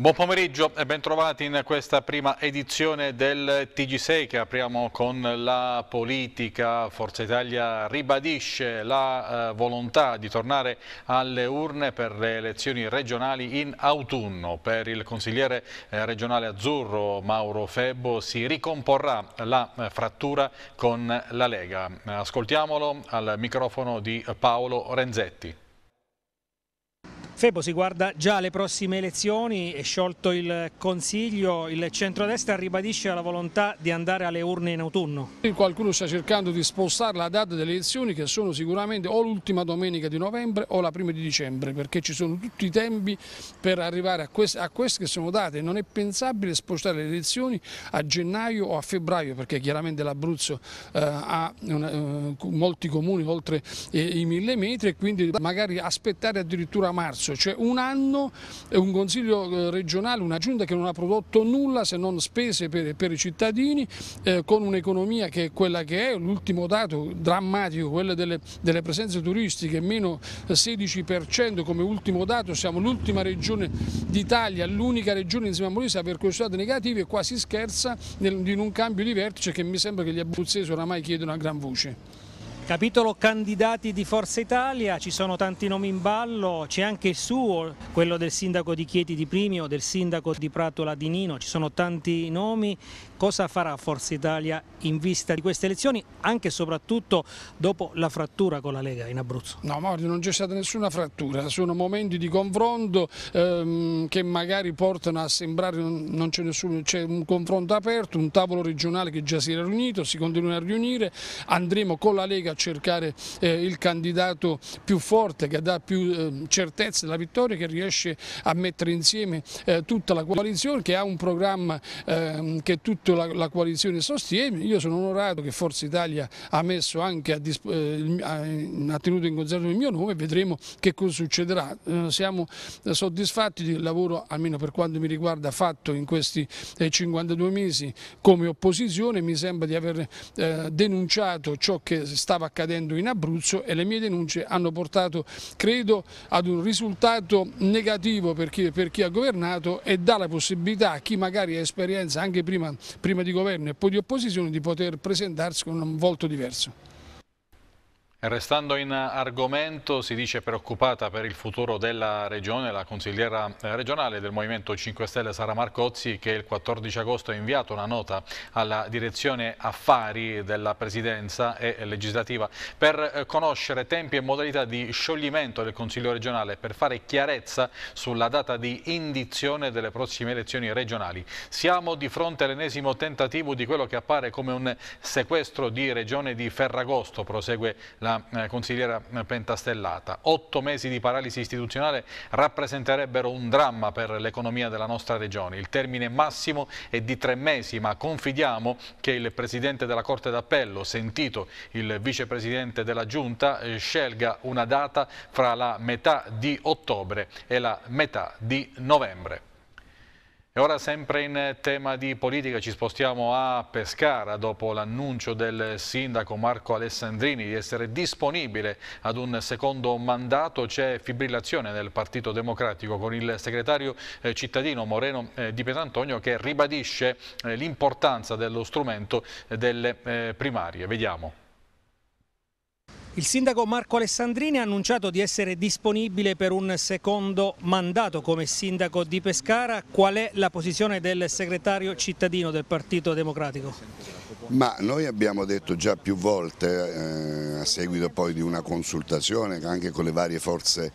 Buon pomeriggio e bentrovati in questa prima edizione del TG6 che apriamo con la politica. Forza Italia ribadisce la eh, volontà di tornare alle urne per le elezioni regionali in autunno. Per il consigliere eh, regionale azzurro Mauro Febbo si ricomporrà la eh, frattura con la Lega. Ascoltiamolo al microfono di Paolo Renzetti. Febo si guarda già alle prossime elezioni, è sciolto il Consiglio, il centrodestra ribadisce la volontà di andare alle urne in autunno. Qualcuno sta cercando di spostare la data delle elezioni che sono sicuramente o l'ultima domenica di novembre o la prima di dicembre perché ci sono tutti i tempi per arrivare a queste, a queste che sono date. Non è pensabile spostare le elezioni a gennaio o a febbraio perché chiaramente l'Abruzzo eh, ha una, eh, molti comuni oltre eh, i mille metri e quindi magari aspettare addirittura marzo precluso, cioè un anno eh, un consiglio eh, regionale, una giunta che non ha prodotto nulla se non spese per, per i cittadini, eh, con un'economia che è quella che è, l'ultimo dato drammatico, quello delle, delle presenze turistiche, meno 16% eh, come ultimo dato, siamo l'ultima regione d'Italia, l'unica regione insieme a Molise a per risultati negativi e quasi si scherza in un cambio di vertice che mi sembra che gli abruzzesi oramai chiedono a gran voce. Capitolo candidati di Forza Italia, ci sono tanti nomi in ballo, c'è anche il suo, quello del sindaco di Chieti di Primio, del sindaco di Pratola di Nino, ci sono tanti nomi. Cosa farà Forza Italia in vista di queste elezioni, anche e soprattutto dopo la frattura con la Lega in Abruzzo? No Mario, non c'è stata nessuna frattura, sono momenti di confronto ehm, che magari portano a sembrare non c'è nessuno, c'è un confronto aperto, un tavolo regionale che già si era riunito, si continua a riunire, andremo con la Lega cercare eh, il candidato più forte, che dà più eh, certezza della vittoria, che riesce a mettere insieme eh, tutta la coalizione, che ha un programma ehm, che tutta la, la, coalizione sostiene. Io sono onorato che Forza Italia ha messo anche, a, eh, ha tenuto in considerazione il mio nome, vedremo che cosa succederà. Eh, siamo eh, soddisfatti del lavoro, almeno per quanto mi riguarda, fatto in questi 52 mesi come opposizione. Mi sembra di aver denunciato ciò che stava stava accadendo in Abruzzo e le mie denunce hanno portato, credo, ad un risultato negativo per chi, per chi ha governato e dà la possibilità a chi magari ha esperienza anche prima, prima di governo e poi di opposizione di poter presentarsi con un volto diverso. Restando in argomento, si dice preoccupata per il futuro della regione la consigliera eh, regionale del Movimento 5 Stelle Sara Marcozzi che il 14 agosto ha inviato una nota alla direzione affari della presidenza e legislativa per eh, conoscere tempi e modalità di scioglimento del Consiglio regionale per fare chiarezza sulla data di indizione delle prossime elezioni regionali. Siamo di fronte all'ennesimo tentativo di quello che appare come un sequestro di regione di Ferragosto, prosegue la la eh, consigliera pentastellata. Otto mesi di paralisi istituzionale rappresenterebbero un dramma per l'economia della nostra regione. Il termine massimo è di tre mesi, ma confidiamo che il Presidente della Corte d'Appello, sentito il Vicepresidente della Giunta, eh, scelga una data fra la metà di ottobre e la metà di novembre ora sempre in tema di politica ci spostiamo a Pescara dopo l'annuncio del sindaco Marco Alessandrini di essere disponibile ad un secondo mandato c'è fibrillazione nel Partito Democratico con il segretario eh, cittadino Moreno eh, Di Pesantonio che ribadisce eh, l'importanza dello strumento delle primarie. Vediamo. Il sindaco Marco Alessandrini ha annunciato di essere disponibile per un secondo mandato come sindaco di Pescara. Qual è la posizione del segretario cittadino del Partito Democratico? Ma noi abbiamo detto già più volte, eh, a seguito poi di una consultazione anche con le varie forze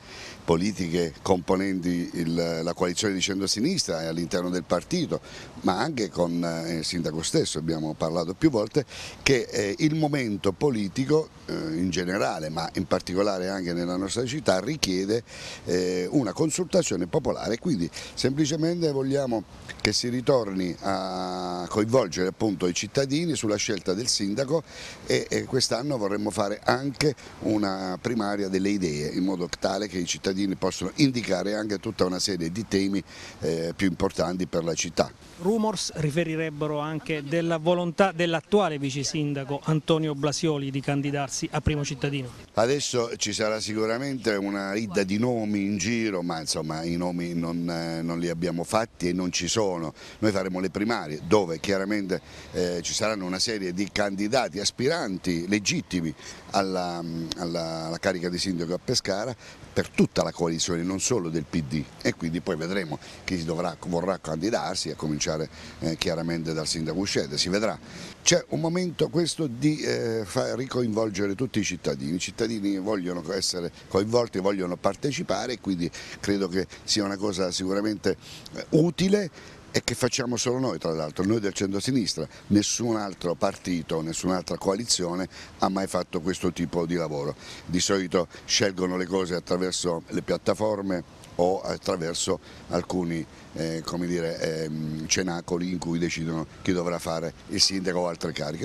politiche componenti il, la coalizione di centro-sinistra e all'interno del partito, ma anche con eh, il sindaco stesso abbiamo parlato più volte, che eh, il momento politico eh, in generale, ma in particolare anche nella nostra città, richiede eh, una consultazione popolare, quindi semplicemente vogliamo che si ritorni a coinvolgere appunto i cittadini sulla scelta del sindaco e quest'anno vorremmo fare anche una primaria delle idee in modo tale che i cittadini possano indicare anche tutta una serie di temi eh, più importanti per la città. Rumors riferirebbero anche della volontà dell'attuale vice sindaco Antonio Blasioli di candidarsi a primo cittadino. Adesso ci sarà sicuramente una ridda di nomi in giro, ma insomma i nomi non, eh, non li abbiamo fatti e non ci sono. Noi faremo le primarie dove chiaramente eh, ci saranno una una serie di candidati aspiranti legittimi alla, mm, alla, alla carica di sindaco a Pescara per tutta la coalizione, non solo del PD e quindi poi vedremo chi dovrà, vorrà candidarsi, a cominciare eh, chiaramente dal sindaco uscente, si vedrà. C'è un momento questo di eh, ricoinvolgere tutti i cittadini, i cittadini vogliono essere coinvolti, vogliono partecipare e quindi credo che sia una cosa sicuramente eh, utile e che facciamo solo noi tra l'altro, noi del centro-sinistra, nessun altro partito, nessun'altra coalizione ha mai fatto questo tipo di lavoro, di solito scelgono le cose attraverso le piattaforme o attraverso alcuni eh, dire, ehm, cenacoli in cui decidono chi dovrà fare il sindaco o altre cariche.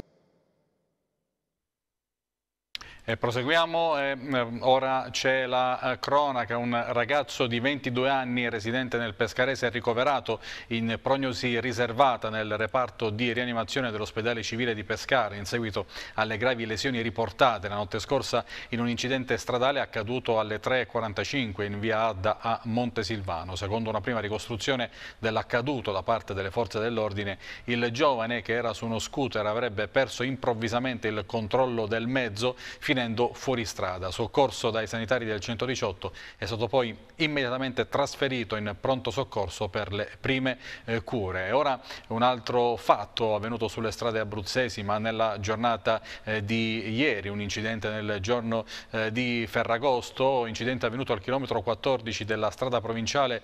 E proseguiamo, eh, mm, ora c'è la eh, cronaca, un ragazzo di 22 anni residente nel Pescarese è ricoverato in prognosi riservata nel reparto di rianimazione dell'ospedale civile di Pescara in seguito alle gravi lesioni riportate la notte scorsa in un incidente stradale accaduto alle 3.45 in via Adda a Montesilvano. Secondo una prima ricostruzione dell'accaduto da parte delle forze dell'ordine, il giovane che era su uno scooter avrebbe perso improvvisamente il controllo del mezzo fino finendo fuori strada. Soccorso dai sanitari del 118 è stato poi immediatamente trasferito in pronto soccorso per le prime eh, cure. ora un altro fatto avvenuto sulle strade abruzzesi ma nella giornata eh, di ieri, un incidente nel giorno eh, di Ferragosto, incidente avvenuto al chilometro 14 della strada provinciale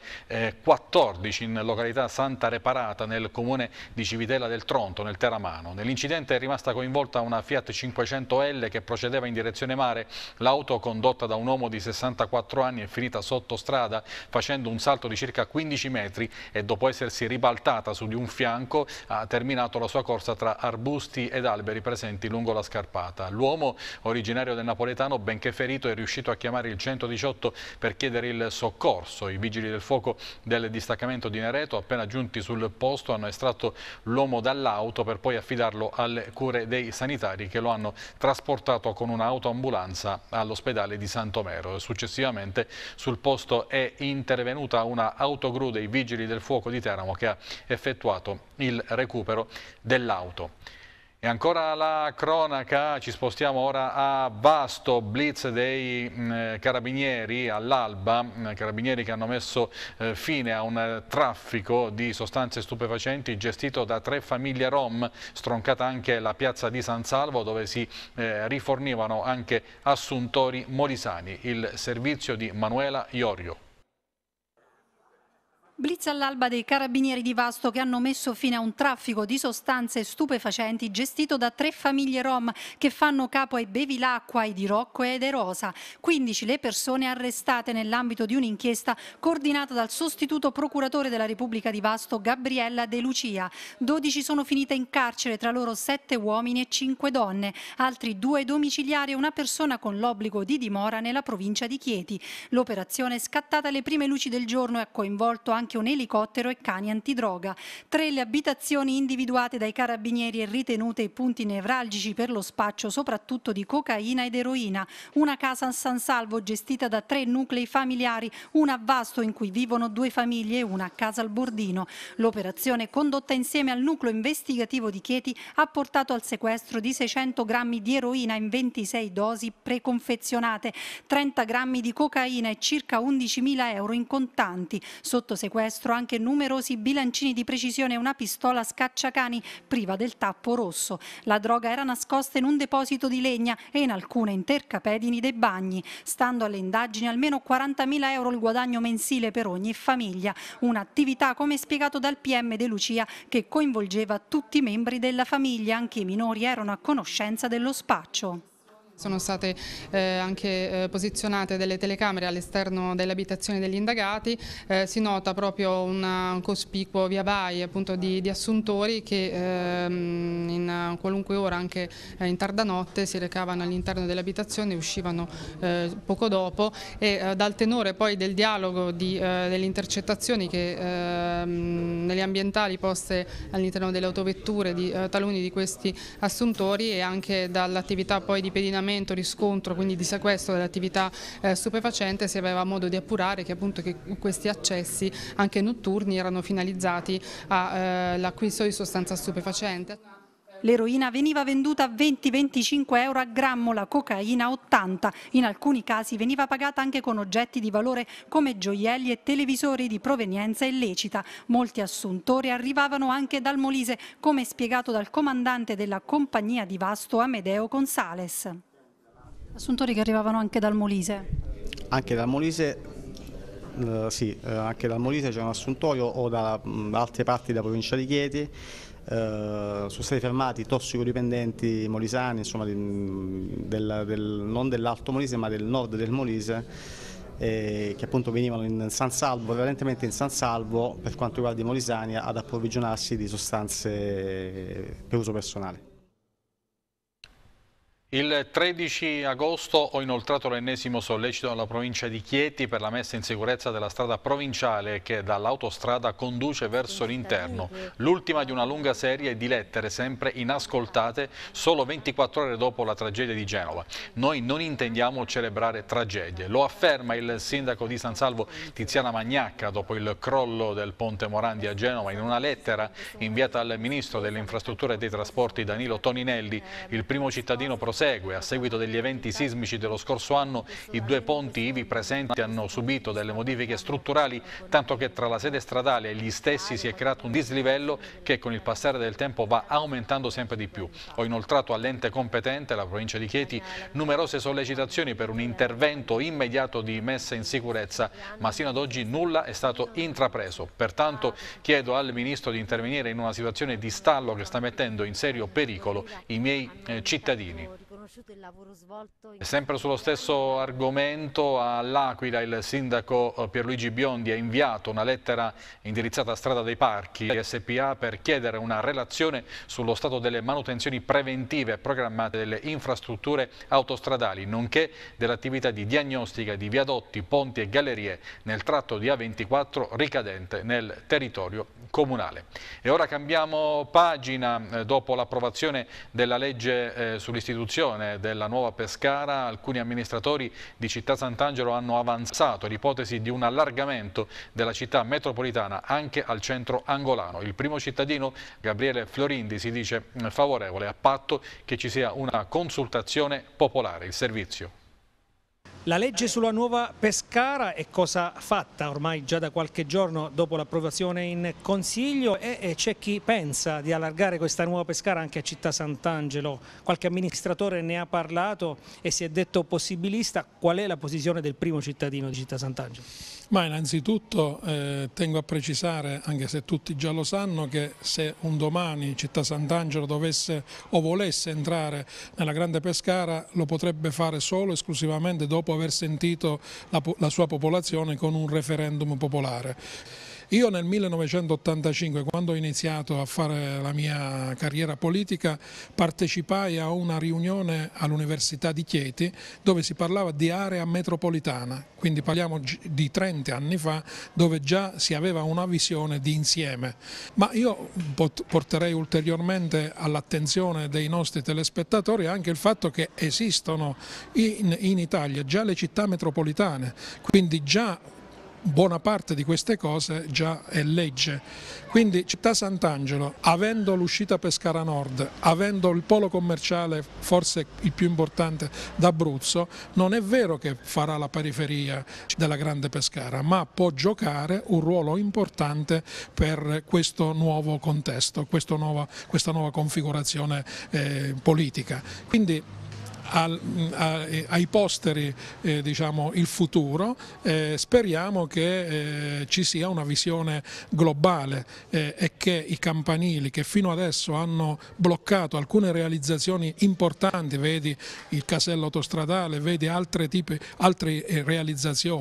14 eh, in località Santa Reparata nel comune di Civitella del Tronto nel Teramano. Nell'incidente è rimasta coinvolta una Fiat 500L che procedeva in direzione direzione mare. L'auto condotta da un uomo di 64 anni è finita sotto strada facendo un salto di circa 15 metri e dopo essersi ribaltata su di un fianco ha terminato la sua corsa tra arbusti ed alberi presenti lungo la scarpata. L'uomo originario del Napoletano, benché ferito, è riuscito a chiamare il 118 per chiedere il soccorso. I vigili del fuoco del distaccamento di Nereto, appena giunti sul posto, hanno estratto l'uomo dall'auto per poi affidarlo alle cure dei sanitari che lo hanno trasportato con una un'autoambulanza all'ospedale di Santomero. Successivamente sul posto è intervenuta una autogru dei vigili del fuoco di Teramo che ha effettuato il recupero dell'auto. E ancora la cronaca, ci spostiamo ora a Vasto, blitz dei mh, mm, carabinieri all'alba, mm, carabinieri che hanno messo eh, fine a un eh, traffico di sostanze stupefacenti gestito da tre famiglie rom, stroncata anche la piazza di San Salvo dove si eh, rifornivano anche assuntori molisani, il servizio di Manuela Iorio. Blitz all'alba dei carabinieri di Vasto che hanno messo fine a un traffico di sostanze stupefacenti gestito da tre famiglie rom che fanno capo ai Bevilacqua, ai Di Rocco e ai De Rosa. 15 le persone arrestate nell'ambito di un'inchiesta coordinata dal sostituto procuratore della Repubblica di Vasto Gabriella De Lucia. 12 sono finite in carcere, tra loro 7 uomini e 5 donne, altri due domiciliari e una persona con l'obbligo di dimora nella provincia di Chieti. L'operazione è scattata alle prime luci del giorno e ha coinvolto anche anche un elicottero e cani antidroga. Tre le abitazioni individuate dai carabinieri e ritenute punti nevralgici per lo spaccio soprattutto di cocaina ed eroina. Una casa a San Salvo gestita da tre nuclei familiari, una a Vasto in cui vivono due famiglie e una a Casa al Bordino. L'operazione condotta insieme al nucleo investigativo di Chieti ha portato al sequestro di 600 grammi di eroina in 26 dosi preconfezionate, 30 grammi di cocaina e circa 11.000 euro in contanti. Sotto sequestro sequestro anche numerosi bilancini di precisione e una pistola scacciacani priva del tappo rosso. La droga era nascosta in un deposito di legna e in alcune intercapedini dei bagni. Stando alle indagini almeno 40.000 euro il guadagno mensile per ogni famiglia. Un'attività come spiegato dal PM De Lucia che coinvolgeva tutti i membri della famiglia, anche i minori erano a conoscenza dello spaccio. Sono state eh, anche eh, posizionate delle telecamere all'esterno delle abitazioni degli indagati, eh, si nota proprio una, un cospicuo via vai appunto, di, di, assuntori che ehm, in qualunque ora, anche eh, in tarda notte, si recavano all'interno delle abitazioni, uscivano eh, poco dopo e eh, dal tenore poi del dialogo di, delle intercettazioni che, ehm, degli ambientali poste all'interno delle autovetture di taluni di questi assuntori e anche dall'attività poi di pedinamento accertamento, riscontro quindi di sequestro dell'attività eh, stupefacente si aveva modo di appurare che appunto che questi accessi anche notturni erano finalizzati all'acquisto eh, di sostanza stupefacente. L'eroina veniva venduta a 20-25 euro a grammo, la cocaina 80. In alcuni casi veniva pagata anche con oggetti di valore come gioielli e televisori di provenienza illecita. Molti assuntori arrivavano anche dal Molise, come spiegato dal comandante della compagnia di Vasto Amedeo Gonzales. Assuntori che arrivavano anche dal Molise? Anche dal Molise, eh, sì, eh, anche dal Molise c'è un assuntorio o da, mm, da altre parti della provincia di Chieti Uh, sono stati fermati tossicodipendenti molisani, insomma, di, mm, del, del, non dell'Alto Molise ma del nord del Molise, eh, che appunto venivano in San Salvo, prevalentemente in San Salvo per quanto riguarda i molisani, ad approvvigionarsi di sostanze eh, per uso personale. Il 13 agosto ho inoltrato l'ennesimo sollecito alla provincia di Chieti per la messa in sicurezza della strada provinciale che dall'autostrada conduce verso l'interno, l'ultima di una lunga serie di lettere sempre inascoltate solo 24 ore dopo la tragedia di Genova. Noi non intendiamo celebrare tragedie, lo afferma il sindaco di San Salvo Tiziana Magnacca dopo il crollo del ponte Morandi a Genova in una lettera inviata al ministro delle infrastrutture e dei trasporti Danilo Toninelli, il primo cittadino prosegue prosegue. A seguito degli eventi sismici dello scorso anno, i due ponti ivi presenti hanno subito delle modifiche strutturali, tanto che tra la sede stradale e gli stessi si è creato un dislivello che con il passare del tempo va aumentando sempre di più. Ho inoltrato all'ente competente, la provincia di Chieti, numerose sollecitazioni per un intervento immediato di messa in sicurezza, ma sino ad oggi nulla è stato intrapreso. Pertanto chiedo al Ministro di intervenire in una situazione di stallo che sta mettendo in serio pericolo i miei eh, cittadini riconosciuto il lavoro svolto. In... Sempre sullo stesso argomento, all'Aquila il sindaco eh, Pierluigi Biondi ha inviato una lettera indirizzata a Strada dei Parchi SPA per chiedere una relazione sullo stato delle manutenzioni preventive programmate delle infrastrutture autostradali, nonché dell'attività di diagnostica di viadotti, ponti e gallerie nel tratto di A24 ricadente nel territorio comunale. E ora cambiamo pagina eh, dopo l'approvazione della legge eh, sull'istituzione gestione della nuova Pescara, alcuni amministratori di Città Sant'Angelo hanno avanzato l'ipotesi di un allargamento della città metropolitana anche al centro angolano. Il primo cittadino, Gabriele Florindi, si dice favorevole a patto che ci sia una consultazione popolare. Il servizio. La legge sulla nuova Pescara è cosa fatta ormai già da qualche giorno dopo l'approvazione in Consiglio e c'è chi pensa di allargare questa nuova Pescara anche a Città Sant'Angelo. Qualche amministratore ne ha parlato e si è detto possibilista. Qual è la posizione del primo cittadino di Città Sant'Angelo? Ma innanzitutto eh, tengo a precisare, anche se tutti già lo sanno, che se un domani Città Sant'Angelo dovesse o volesse entrare nella Grande Pescara lo potrebbe fare solo e esclusivamente dopo aver sentito la, la sua popolazione con un referendum popolare. Io nel 1985, quando ho iniziato a fare la mia carriera politica, partecipai a una riunione all'Università di Chieti dove si parlava di area metropolitana, quindi parliamo di 30 anni fa dove già si aveva una visione di insieme. Ma io porterei ulteriormente all'attenzione dei nostri telespettatori anche il fatto che esistono in, in Italia già le città metropolitane, quindi già buona parte di queste cose già è legge. Quindi Città Sant'Angelo, avendo l'uscita Pescara Nord, avendo il polo commerciale forse il più importante d'Abruzzo, non è vero che farà la periferia della Grande Pescara, ma può giocare un ruolo importante per questo nuovo contesto, questa nuova, questa nuova configurazione eh, politica. Quindi al, mm, a, eh, ai posteri eh, diciamo, il futuro, eh, speriamo che eh, ci sia una visione globale eh, e che i campanili che fino adesso hanno bloccato alcune realizzazioni importanti, vedi il casello autostradale, vedi altre, tipi, altre eh, realizzazioni,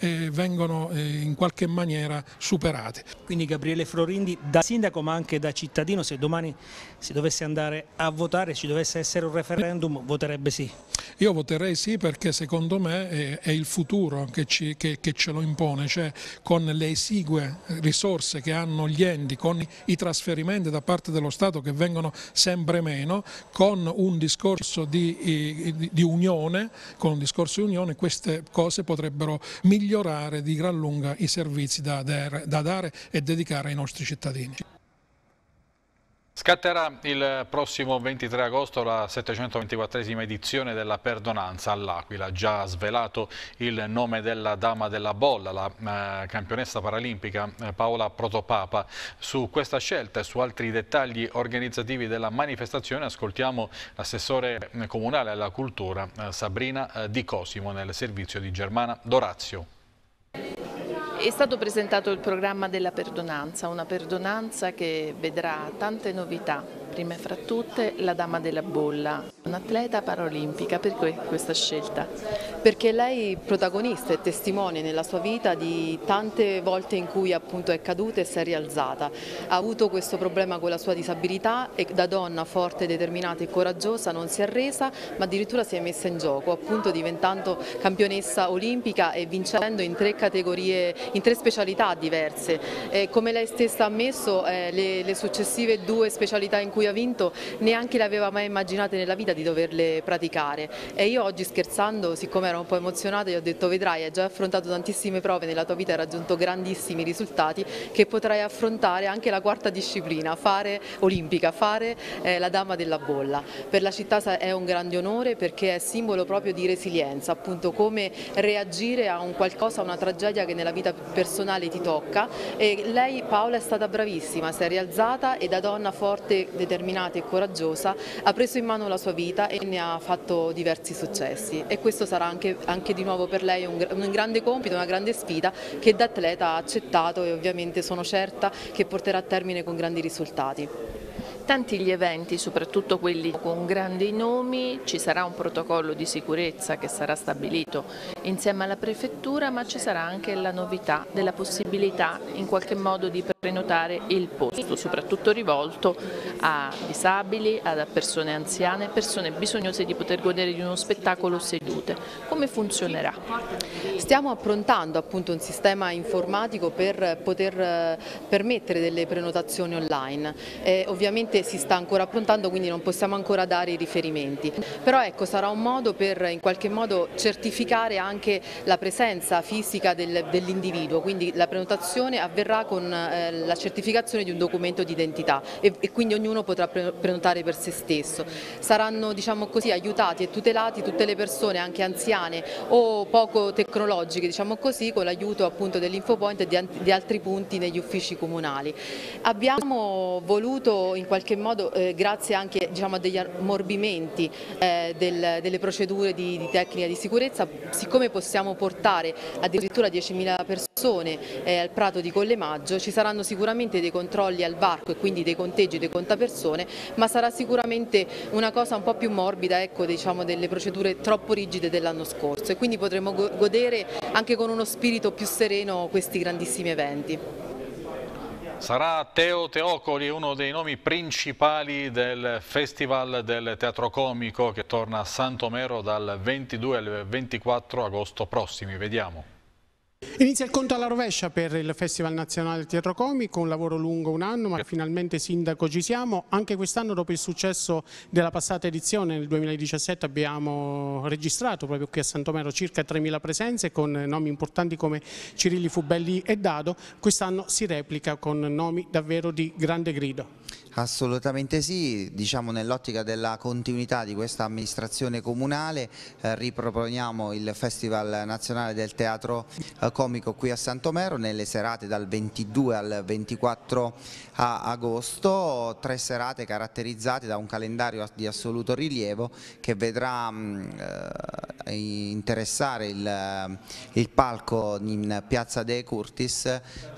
vengono in qualche maniera superate. Quindi Gabriele Florindi da sindaco ma anche da cittadino, se domani si dovesse andare a votare, ci dovesse essere un referendum, voterebbe voterebbe sì? Io voterei sì perché secondo me è, il futuro che, ci, che, che ce lo impone, cioè con le esigue risorse che hanno gli enti, con i trasferimenti da parte dello Stato che vengono sempre meno, con un discorso di, eh, di, di unione, con un discorso di unione queste cose potrebbero migliorare di gran lunga i servizi da, da dare e dedicare ai nostri cittadini. Scatterà il prossimo 23 agosto la 724esima edizione della Perdonanza all'Aquila, già svelato il nome della Dama della Bolla, la eh, campionessa paralimpica eh, Paola Protopapa. Su questa scelta e su altri dettagli organizzativi della manifestazione ascoltiamo l'assessore eh, comunale alla cultura eh, Sabrina Di Cosimo nel servizio di Germana Dorazio. È stato presentato il programma della perdonanza, una perdonanza che vedrà tante novità prima fra tutte la dama della bolla, un'atleta paraolimpica, perché questa scelta? Perché lei è protagonista e testimone nella sua vita di tante volte in cui appunto è caduta e si è rialzata. Ha avuto questo problema con la sua disabilità e da donna forte, determinata e coraggiosa non si è resa ma addirittura si è messa in gioco appunto diventando campionessa olimpica e vincendo in tre categorie, in tre specialità diverse. E come lei stessa ha ammesso eh, le, le successive due specialità in cui cui ha vinto neanche le aveva mai immaginate nella vita di doverle praticare e io oggi scherzando, siccome ero un po' emozionata, gli ho detto vedrai hai già affrontato tantissime prove nella tua vita, hai raggiunto grandissimi risultati che potrai affrontare anche la quarta disciplina, fare olimpica, fare eh, la dama della bolla. Per la città è un grande onore perché è simbolo proprio di resilienza, appunto come reagire a un qualcosa, a una tragedia che nella vita personale ti tocca e lei Paola è stata bravissima, si è rialzata e da donna forte, determinata determinata e coraggiosa, ha preso in mano la sua vita e ne ha fatto diversi successi e questo sarà anche, anche di nuovo per lei un, un grande compito, una grande sfida che da atleta ha accettato e ovviamente sono certa che porterà a termine con grandi risultati tanti gli eventi, soprattutto quelli con grandi nomi, ci sarà un protocollo di sicurezza che sarà stabilito insieme alla prefettura, ma ci sarà anche la novità della possibilità in qualche modo di prenotare il posto, soprattutto rivolto a disabili, a persone anziane, persone bisognose di poter godere di uno spettacolo sedute. Come funzionerà? Stiamo approntando appunto un sistema informatico per poter eh, permettere delle prenotazioni online. Eh, ovviamente ovviamente si sta ancora approntando quindi non possiamo ancora dare i riferimenti. Però ecco sarà un modo per in qualche modo certificare anche la presenza fisica del, dell'individuo, quindi la prenotazione avverrà con eh, la certificazione di un documento di identità e, e, quindi ognuno potrà prenotare per se stesso. Saranno diciamo così, aiutati e tutelati tutte le persone anche anziane o poco tecnologiche diciamo così, con l'aiuto dell'infopoint e di, di altri punti negli uffici comunali. Abbiamo voluto in qualche qualche modo eh, grazie anche diciamo, a degli ammorbimenti eh, del, delle procedure di, di, tecnica di sicurezza, siccome possiamo portare addirittura 10.000 persone eh, al Prato di Collemaggio, ci saranno sicuramente dei controlli al varco e quindi dei conteggi, dei contapersone, ma sarà sicuramente una cosa un po' più morbida ecco, diciamo, delle procedure troppo rigide dell'anno scorso e quindi potremo godere anche con uno spirito più sereno questi grandissimi eventi. Sarà Teo Teocoli uno dei nomi principali del Festival del Teatro Comico che torna a Santomero dal 22 al 24 agosto prossimi. Vediamo. Inizia il conto alla rovescia per il Festival Nazionale del Teatro Comico, un lavoro lungo un anno ma finalmente Sindaco ci siamo, anche quest'anno dopo il successo della passata edizione nel 2017 abbiamo registrato proprio qui a Santomero circa 3.000 presenze con nomi importanti come Cirilli Fubelli e Dado, quest'anno si replica con nomi davvero di grande grido. Assolutamente sì, diciamo nell'ottica della continuità di questa amministrazione comunale eh, riproponiamo il Festival Nazionale del Teatro Comico eh, comico qui a Santomero nelle serate dal 22 al 24 agosto, tre serate caratterizzate da un calendario di assoluto rilievo che vedrà mm, eh, interessare il, eh, il, palco in Piazza De Curtis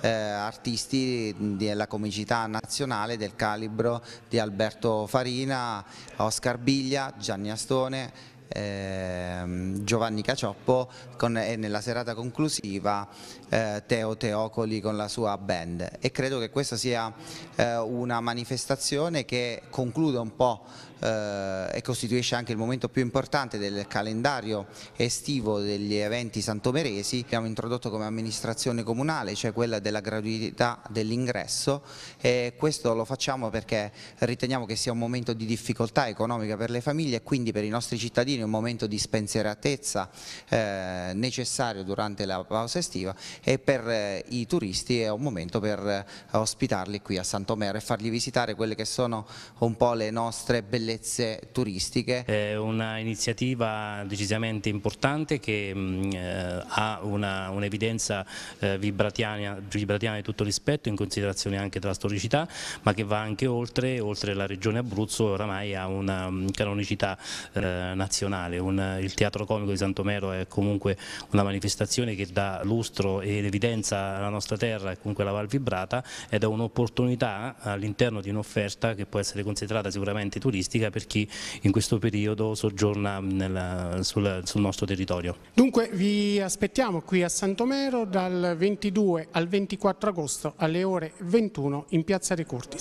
eh, artisti della comicità nazionale del calibro di Alberto Farina, Oscar Biglia, Gianni Astone, Ehm, Giovanni Cacioppo con, e nella serata conclusiva eh, Teo Teocoli con la sua band e credo che questa sia eh, una manifestazione che conclude un po' eh, e costituisce anche il momento più importante del calendario estivo degli eventi santomeresi. Abbiamo introdotto come amministrazione comunale, cioè quella della gratuità dell'ingresso e questo lo facciamo perché riteniamo che sia un momento di difficoltà economica per le famiglie e quindi per i nostri cittadini un momento di spensieratezza eh, necessario durante la pausa estiva e per eh, i turisti è un momento per ospitarli qui a Santomero e fargli visitare quelle che sono un po' le nostre bellezze bellezze turistiche. È un'iniziativa decisamente importante che mh, mm, eh, ha un'evidenza un eh, vibratiana, di tutto rispetto in considerazione anche della storicità ma che va anche oltre, oltre la regione Abruzzo oramai ha una mm, canonicità eh, nazionale, Un, il teatro comico di Santomero è comunque una manifestazione che dà lustro ed evidenza alla nostra terra e comunque alla Val Vibrata ed è un'opportunità all'interno di un'offerta che può essere considerata sicuramente turistica turistica per chi in questo periodo soggiorna nella, sul, sul nostro territorio. Dunque vi aspettiamo qui a Santomero dal 22 al 24 agosto alle ore 21 in Piazza dei Ricorti.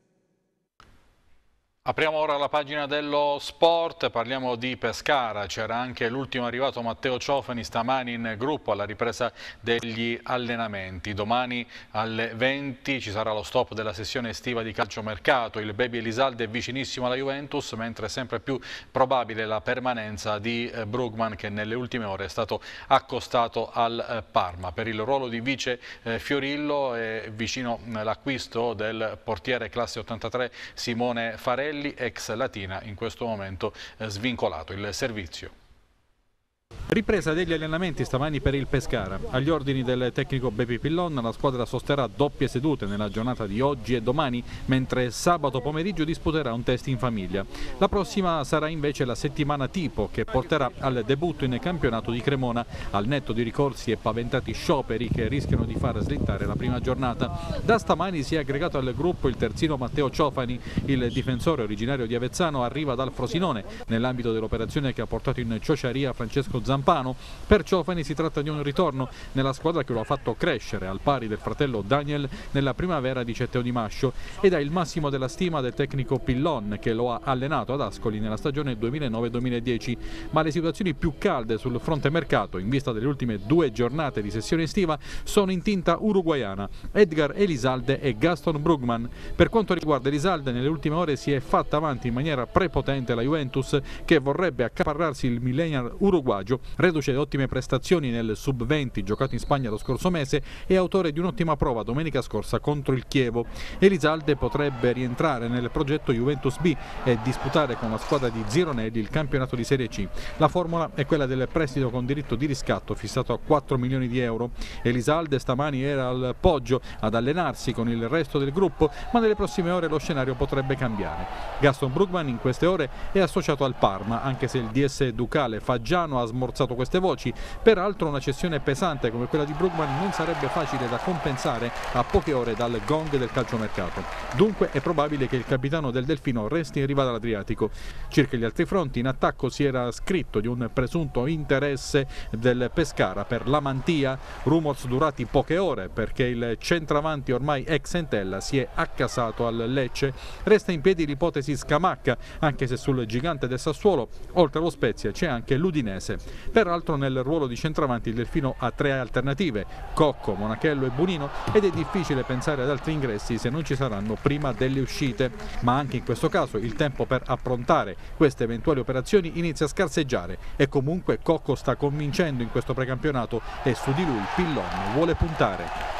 Apriamo ora la pagina dello sport, parliamo di Pescara, c'era anche l'ultimo arrivato Matteo Ciofani stamani in gruppo alla ripresa degli allenamenti. Domani alle 20 ci sarà lo stop della sessione estiva di calciomercato, il baby Elisalde è vicinissimo alla Juventus mentre è sempre più probabile la permanenza di eh, Brugman che nelle ultime ore è stato accostato al eh, Parma. Per il ruolo di vice eh, Fiorillo è vicino mm, l'acquisto del portiere classe 83 Simone Farelli Pirelli ex Latina in questo momento eh, svincolato il servizio. Ripresa degli allenamenti stamani per il Pescara. Agli ordini del tecnico Bepi Pillon la squadra sosterrà doppie sedute nella giornata di oggi e domani, mentre sabato pomeriggio disputerà un test in famiglia. La prossima sarà invece la settimana tipo che porterà al debutto in campionato di Cremona, al netto di ricorsi e paventati scioperi che rischiano di far slittare la prima giornata. Da stamani si è aggregato al gruppo il terzino Matteo Ciofani, il difensore originario di Avezzano arriva dal Frosinone nell'ambito dell'operazione che ha portato in ciociaria Francesco Marco Zampano. Per Ciofani si tratta di un ritorno nella squadra che lo ha fatto crescere al pari del fratello Daniel nella primavera di Cetteo di Mascio ed ha il massimo della stima del tecnico Pillon che lo ha allenato ad Ascoli nella stagione 2009-2010. Ma le situazioni più calde sul fronte mercato in vista delle ultime due giornate di sessione estiva sono in tinta uruguayana. Edgar Elisalde e Gaston Brugman. Per quanto riguarda Elisalde, nelle ultime ore si è fatta avanti in maniera prepotente la Juventus che vorrebbe accaparrarsi il millennial uruguayo Baggio, reduce di ottime prestazioni nel sub-20 giocato in Spagna lo scorso mese e autore di un'ottima prova domenica scorsa contro il Chievo. Elisalde potrebbe rientrare nel progetto Juventus B e disputare con la squadra di Zironelli il campionato di Serie C. La formula è quella del prestito con diritto di riscatto fissato a 4 milioni di euro. Elisalde stamani era al Poggio ad allenarsi con il resto del gruppo, ma nelle prossime ore lo scenario potrebbe cambiare. Gaston Brugman in queste ore è associato al Parma, anche se il DS Ducale Faggiano ha sbagliato smorzato queste voci. Peraltro una cessione pesante come quella di Brugman non sarebbe facile da compensare a poche ore dal gong del calciomercato. Dunque è probabile che il capitano del Delfino resti in riva dall'Adriatico. Circa gli altri fronti, in attacco si era scritto di un presunto interesse del Pescara per la Mantia, rumors durati poche ore perché il centravanti ormai ex Entella si è accasato al Lecce. Resta in piedi l'ipotesi Scamacca, anche se sul gigante del Sassuolo, oltre allo Spezia, c'è anche l'Udinese. Peraltro nel ruolo di centravanti il Delfino ha tre alternative, Cocco, Monachello e Bonino ed è difficile pensare ad altri ingressi se non ci saranno prima delle uscite, ma anche in questo caso il tempo per approntare queste eventuali operazioni inizia a scarseggiare e comunque Cocco sta convincendo in questo precampionato e su di lui Pillon vuole puntare.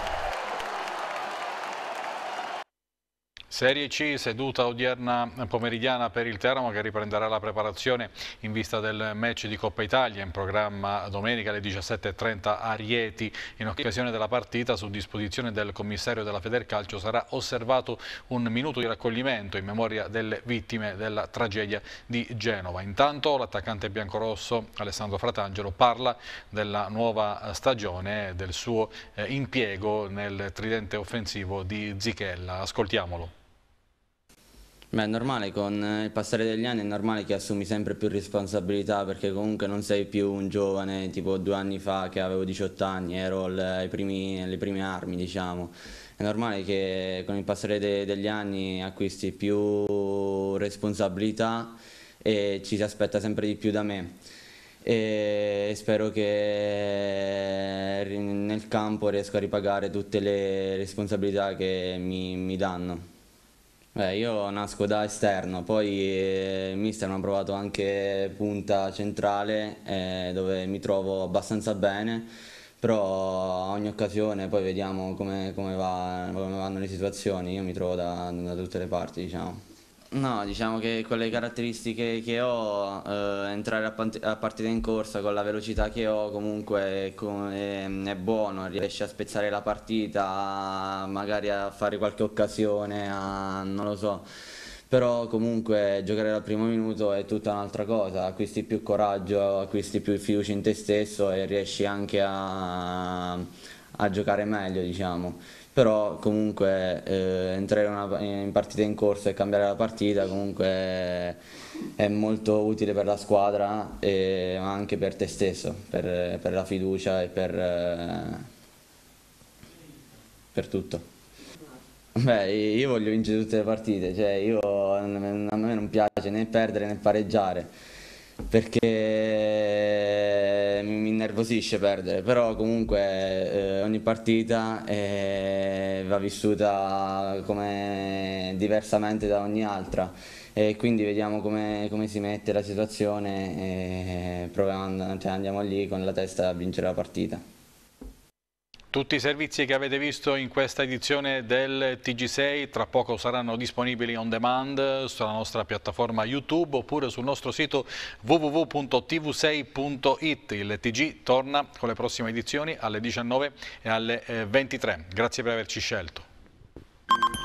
Serie C, seduta odierna pomeridiana per il Teramo che riprenderà la preparazione in vista del match di Coppa Italia in programma domenica alle 17.30 a Rieti. In occasione della partita, su disposizione del commissario della Federcalcio, sarà osservato un minuto di raccoglimento in memoria delle vittime della tragedia di Genova. Intanto l'attaccante biancorosso Alessandro Fratangelo parla della nuova stagione e del suo eh, impiego nel tridente offensivo di Zichella. Ascoltiamolo. Beh, è normale, con eh, il passare degli anni è normale che assumi sempre più responsabilità perché comunque non sei più un giovane tipo due anni fa che avevo 18 anni, ero alle prime armi diciamo. È normale che con il passare de degli anni acquisti più responsabilità e ci si aspetta sempre di più da me. E spero che nel campo riesco a ripagare tutte le responsabilità che mi, mi danno. Beh, io nasco da esterno, poi eh, il mister mi ha provato anche punta centrale eh, dove mi trovo abbastanza bene, però a ogni occasione poi vediamo come, come, va, come vanno le situazioni, io mi trovo da, da tutte le parti diciamo. No, diciamo che con le caratteristiche che ho, eh, entrare a, part a, partita in corsa con la velocità che ho comunque è, è, è buono, riesce a spezzare la partita, a, magari a fare qualche occasione, a, non lo so. Però comunque giocare dal primo minuto è tutta un'altra cosa, acquisti più coraggio, acquisti più fiducia in te stesso e riesci anche a, a giocare meglio, diciamo però comunque eh, entrare una, in partita in corso e cambiare la partita comunque è molto utile per la squadra e anche per te stesso, per, per la fiducia e per, eh, per, tutto. Beh, io voglio vincere tutte le partite, cioè io, a me non piace né perdere né pareggiare, perché mi innervosisce perdere, però comunque eh, ogni partita eh, va vissuta come diversamente da ogni altra e quindi vediamo come, come si mette la situazione e eh, cioè andiamo lì con la testa a vincere la partita. Tutti i servizi che avete visto in questa edizione del TG6 tra poco saranno disponibili on demand sulla nostra piattaforma YouTube oppure sul nostro sito www.tv6.it. Il TG torna con le prossime edizioni alle 19 e alle 23. Eh, Grazie per averci scelto.